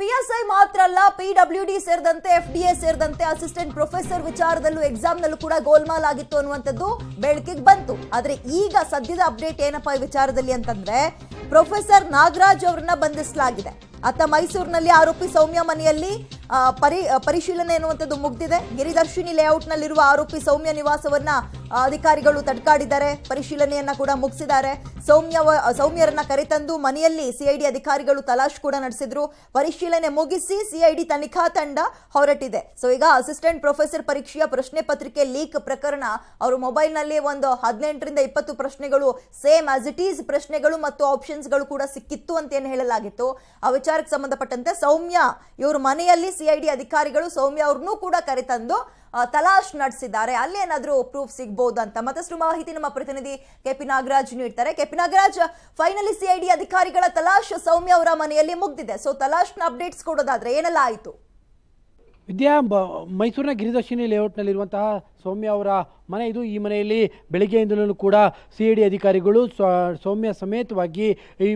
PSI ಮಾತ್ರ ಅಲ್ಲ D ಸೇರಿದಂತೆ ಎಫ್ ಡಿ ಎ ಸೇರಿದಂತೆ ಅಸಿಸ್ಟೆಂಟ್ ಪ್ರೊಫೆಸರ್ ವಿಚಾರದಲ್ಲೂ ಎಕ್ಸಾಮ್ನಲ್ಲೂ ಕೂಡ ಗೋಲ್ಮಾಲ್ ಆಗಿತ್ತು ಅನ್ನುವಂಥದ್ದು ಬೆಳಕಿಗೆ ಬಂತು ಆದರೆ ಈಗ ಸದ್ಯದ ಅಪ್ಡೇಟ್ ಏನಪ್ಪಾ ಈ ವಿಚಾರದಲ್ಲಿ ಅಂತಂದ್ರೆ ಪ್ರೊಫೆಸರ್ ನಾಗರಾಜ್ ಅವರನ್ನ ಬಂಧಿಸಲಾಗಿದೆ ಅತ್ತ ಮೈಸೂರಿನಲ್ಲಿ ಆರೋಪಿ ಸೌಮ್ಯ ಮನೆಯಲ್ಲಿ ಪರಿ ಪರಿಶೀಲನೆ ಎನ್ನುವಂಥದ್ದು ಮುಗ್ದಿದೆ ಗಿರಿದರ್ಶಿನಿ ಲೇಔಟ್ನಲ್ಲಿರುವ ಆರೋಪಿ ಸೌಮ್ಯ ನಿವಾಸವನ್ನ ಅಧಿಕಾರಿಗಳು ತಡ್ಕಾಡಿದ್ದಾರೆ ಪರಿಶೀಲನೆಯನ್ನ ಕೂಡ ಮುಗಿಸಿದ್ದಾರೆ ಸೌಮ್ಯ ಸೌಮ್ಯರನ್ನ ಕರೆತಂದು ಮನೆಯಲ್ಲಿ ಸಿಐಡಿ ಅಧಿಕಾರಿಗಳು ತಲಾಶ್ ಕೂಡ ನಡೆಸಿದ್ರು ಪರಿಶೀಲನೆ ಮುಗಿಸಿ ಸಿಐಡಿ ತನಿಖಾ ತಂಡ ಹೊರಟಿದೆ ಸೊ ಈಗ ಅಸಿಸ್ಟೆಂಟ್ ಪ್ರೊಫೆಸರ್ ಪರೀಕ್ಷೆಯ ಪ್ರಶ್ನೆ ಪತ್ರಿಕೆ ಲೀಕ್ ಪ್ರಕರಣ ಅವರ ಮೊಬೈಲ್ನಲ್ಲಿ ಒಂದು ಹದಿನೆಂಟರಿಂದ ಇಪ್ಪತ್ತು ಪ್ರಶ್ನೆಗಳು ಸೇಮ್ ಆಸ್ ಇಟ್ ಈಸ್ ಪ್ರಶ್ನೆಗಳು ಮತ್ತು ಆಪ್ಷನ್ಸ್ಗಳು ಕೂಡ ಸಿಕ್ಕಿತ್ತು ಅಂತ ಏನು ಹೇಳಲಾಗಿತ್ತು ಆ ವಿಚಾರಕ್ಕೆ ಸಂಬಂಧಪಟ್ಟಂತೆ ಸೌಮ್ಯ ಇವರು ಮನೆಯಲ್ಲಿ ಸಿಐಡಿ ಅಧಿಕಾರಿಗಳು ಸೌಮ್ಯ ಅವ್ರನ್ನೂ ಕೂಡ ಕರೆತಂದು ತಲಾಶ್ ನಡೆಸಿದ್ದಾರೆ ಅಲ್ಲಿ ಏನಾದರೂ ಪ್ರೂಫ್ ಸಿಗ್ಬೋದು ಅಂತ ಮತ್ತಷ್ಟು ಮಾಹಿತಿ ನಮ್ಮ ಪ್ರತಿನಿಧಿ ಕೆ ಪಿ ನಾಗರಾಜ್ ನೀಡ್ತಾರೆ K P Nagaraj finally CID ಅಧಿಕಾರಿಗಳ ತಲಾಶ್ ಸೌಮ್ಯ ಅವರ ಮನೆಯಲ್ಲಿ ಮುಗ್ದಿದೆ ಸೊ ತಲಾಶ್ನ ಅಪ್ಡೇಟ್ಸ್ ಕೊಡೋದಾದ್ರೆ ಏನೆಲ್ಲ ಆಯಿತು ವಿದ್ಯಾ ಬ ಮೈಸೂರಿನ ಗಿರಿದರ್ಶಿನಿ ಲೇಔಟ್ನಲ್ಲಿರುವಂತಹ ಸೌಮ್ಯ ಅವರ ಮನೆ ಇದು ಈ ಮನೆಯಲ್ಲಿ ಬೆಳಗ್ಗೆಯಿಂದಲೂ ಕೂಡ ಸಿ ಇ ಡಿ ಅಧಿಕಾರಿಗಳು ಸೌಮ್ಯ ಸಮೇತವಾಗಿ ಈ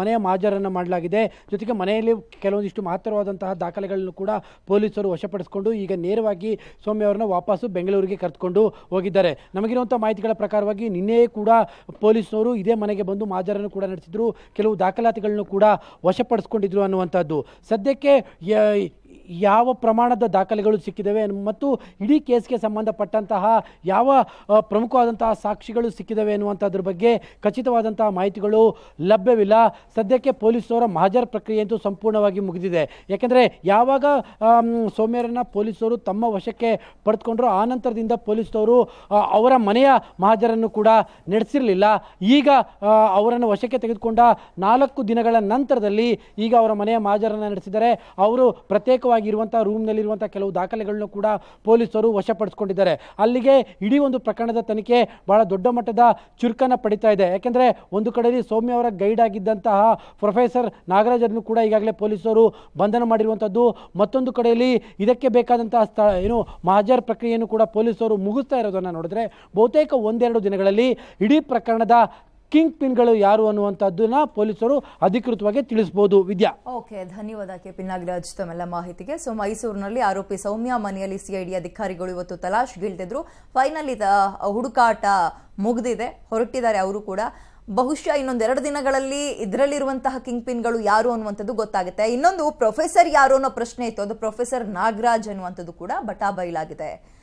ಮನೆಯ ಮಾಜರನ್ನು ಮಾಡಲಾಗಿದೆ ಜೊತೆಗೆ ಮನೆಯಲ್ಲಿ ಕೆಲವೊಂದಿಷ್ಟು ಮಹತ್ತರವಾದಂತಹ ದಾಖಲೆಗಳನ್ನು ಕೂಡ ಪೊಲೀಸರು ವಶಪಡಿಸಿಕೊಂಡು ಈಗ ನೇರವಾಗಿ ಸೌಮ್ಯ ಅವರನ್ನ ವಾಪಸ್ಸು ಬೆಂಗಳೂರಿಗೆ ಕರೆದುಕೊಂಡು ಹೋಗಿದ್ದಾರೆ ನಮಗಿರುವಂಥ ಮಾಹಿತಿಗಳ ಪ್ರಕಾರವಾಗಿ ನಿನ್ನೆಯೇ ಕೂಡ ಪೊಲೀಸರು ಇದೇ ಮನೆಗೆ ಬಂದು ಮಾಜರನ್ನು ಕೂಡ ನಡೆಸಿದ್ರು ಕೆಲವು ದಾಖಲಾತಿಗಳನ್ನು ಕೂಡ ವಶಪಡಿಸ್ಕೊಂಡಿದ್ರು ಅನ್ನುವಂಥದ್ದು ಸದ್ಯಕ್ಕೆ ಯಾವ ಪ್ರಮಾಣದ ದಾಖಲೆಗಳು ಸಿಕ್ಕಿದವೆ ಮತ್ತು ಇಡೀ ಕೇಸ್ಗೆ ಸಂಬಂಧಪಟ್ಟಂತಹ ಯಾವ ಪ್ರಮುಖವಾದಂತಹ ಸಾಕ್ಷಿಗಳು ಸಿಕ್ಕಿದವೆ ಎನ್ನುವಂಥದ್ರ ಬಗ್ಗೆ ಖಚಿತವಾದಂತಹ ಮಾಹಿತಿಗಳು ಲಭ್ಯವಿಲ್ಲ ಸದ್ಯಕ್ಕೆ ಪೊಲೀಸರ ಮಹಾಜರ್ ಪ್ರಕ್ರಿಯೆ ಅಂತೂ ಸಂಪೂರ್ಣವಾಗಿ ಮುಗಿದಿದೆ ಯಾಕೆಂದರೆ ಯಾವಾಗ ಸೌಮ್ಯರನ್ನು ಪೊಲೀಸರು ತಮ್ಮ ವಶಕ್ಕೆ ಪಡೆದುಕೊಂಡ್ರು ಆ ನಂತರದಿಂದ ಪೊಲೀಸರು ಅವರ ಮನೆಯ ಮಹಾಜರನ್ನು ಕೂಡ ನಡೆಸಿರಲಿಲ್ಲ ಈಗ ಅವರನ್ನು ವಶಕ್ಕೆ ತೆಗೆದುಕೊಂಡ ನಾಲ್ಕು ದಿನಗಳ ನಂತರದಲ್ಲಿ ಈಗ ಅವರ ಮನೆಯ ಮಹಾಜರನ್ನು ನಡೆಸಿದರೆ ಅವರು ಪ್ರತ್ಯೇಕವಾಗಿ ಭದ್ರವಾಗಿರುವಂಥ ರೂಮ್ನಲ್ಲಿರುವಂಥ ಕೆಲವು ದಾಖಲೆಗಳನ್ನು ಕೂಡ ಪೊಲೀಸರು ವಶಪಡಿಸಿಕೊಂಡಿದ್ದಾರೆ ಅಲ್ಲಿಗೆ ಇಡೀ ಒಂದು ಪ್ರಕರಣದ ತನಿಖೆ ಬಹಳ ದೊಡ್ಡ ಮಟ್ಟದ ಚುರುಕನ್ನು ಪಡಿತಾ ಇದೆ ಯಾಕೆಂದರೆ ಒಂದು ಕಡೆಯಲ್ಲಿ ಸೌಮ್ಯ ಅವರ ಗೈಡ್ ಆಗಿದ್ದಂತಹ ಪ್ರೊಫೆಸರ್ ನಾಗರಾಜರನ್ನು ಕೂಡ ಈಗಾಗಲೇ ಪೊಲೀಸರು ಬಂಧನ ಮಾಡಿರುವಂಥದ್ದು ಮತ್ತೊಂದು ಕಡೆಯಲ್ಲಿ ಇದಕ್ಕೆ ಬೇಕಾದಂತಹ ಸ್ಥಳ ಏನು ಮಹಾಜರ್ ಪ್ರಕ್ರಿಯೆಯನ್ನು ಕೂಡ ಪೊಲೀಸರು ಮುಗಿಸ್ತಾ ಇರೋದನ್ನು ನೋಡಿದ್ರೆ ಬಹುತೇಕ ಒಂದೆರಡು ದಿನಗಳಲ್ಲಿ ಇಡೀ ಪ್ರಕರಣದ ಕಿಂಗ್ ಪಿನ್ಗಳು ಯಾರು ಅನ್ನುವಂಥದ್ದನ್ನ ಪೊಲೀಸರು ಅಧಿಕೃತವಾಗಿ ತಿಳಿಸಬಹುದು ವಿದ್ಯಾ ಓಕೆ ಧನ್ಯವಾದ ಕೆ ನಾಗರಾಜ್ ತಮ್ಮೆಲ್ಲ ಮಾಹಿತಿಗೆ ಸೊ ಮೈಸೂರಿನಲ್ಲಿ ಆರೋಪಿ ಸೌಮ್ಯ ಮನೆಯಲ್ಲಿ ಸಿಐಡಿ ಅಧಿಕಾರಿಗಳು ಇವತ್ತು ತಲಾಶ್ ಗೀಳ್ತಿದ್ರು ಫೈನಲಿ ಹುಡುಕಾಟ ಮುಗಿದಿದೆ ಹೊರಟಿದ್ದಾರೆ ಅವರು ಕೂಡ ಬಹುಶಃ ಇನ್ನೊಂದೆರಡು ದಿನಗಳಲ್ಲಿ ಇದರಲ್ಲಿರುವಂತಹ ಕಿಂಗ್ ಪಿನ್ಗಳು ಯಾರು ಅನ್ನುವಂಥದ್ದು ಗೊತ್ತಾಗುತ್ತೆ ಇನ್ನೊಂದು ಪ್ರೊಫೆಸರ್ ಯಾರು ಅನ್ನೋ ಪ್ರಶ್ನೆ ಇತ್ತು ಅದು ಪ್ರೊಫೆಸರ್ ನಾಗರಾಜ್ ಅನ್ನುವಂಥದ್ದು ಕೂಡ ಬಟಾಬೈಲಾಗಿದೆ